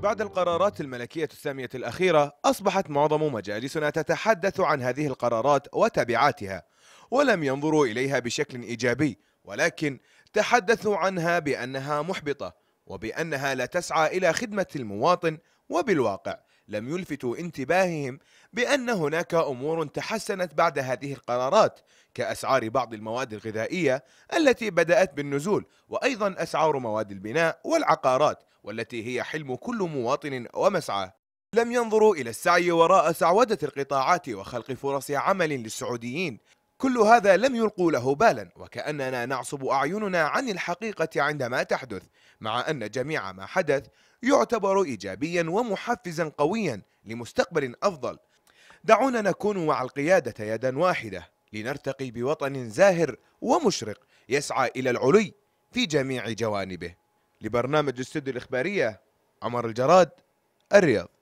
بعد القرارات الملكية السامية الأخيرة أصبحت معظم مجالسنا تتحدث عن هذه القرارات وتبعاتها ولم ينظروا إليها بشكل إيجابي ولكن تحدثوا عنها بأنها محبطة وبأنها لا تسعى إلى خدمة المواطن وبالواقع لم يلفتوا انتباههم بأن هناك أمور تحسنت بعد هذه القرارات كأسعار بعض المواد الغذائية التي بدأت بالنزول وأيضا أسعار مواد البناء والعقارات والتي هي حلم كل مواطن ومسعى لم ينظروا إلى السعي وراء سعودة القطاعات وخلق فرص عمل للسعوديين كل هذا لم يلقوا له بالا وكأننا نعصب أعيننا عن الحقيقة عندما تحدث مع أن جميع ما حدث يعتبر إيجابيا ومحفزا قويا لمستقبل أفضل دعونا نكون مع القيادة يدا واحدة لنرتقي بوطن زاهر ومشرق يسعى إلى العلي في جميع جوانبه لبرنامج استوديو الإخبارية عمر الجراد الرياض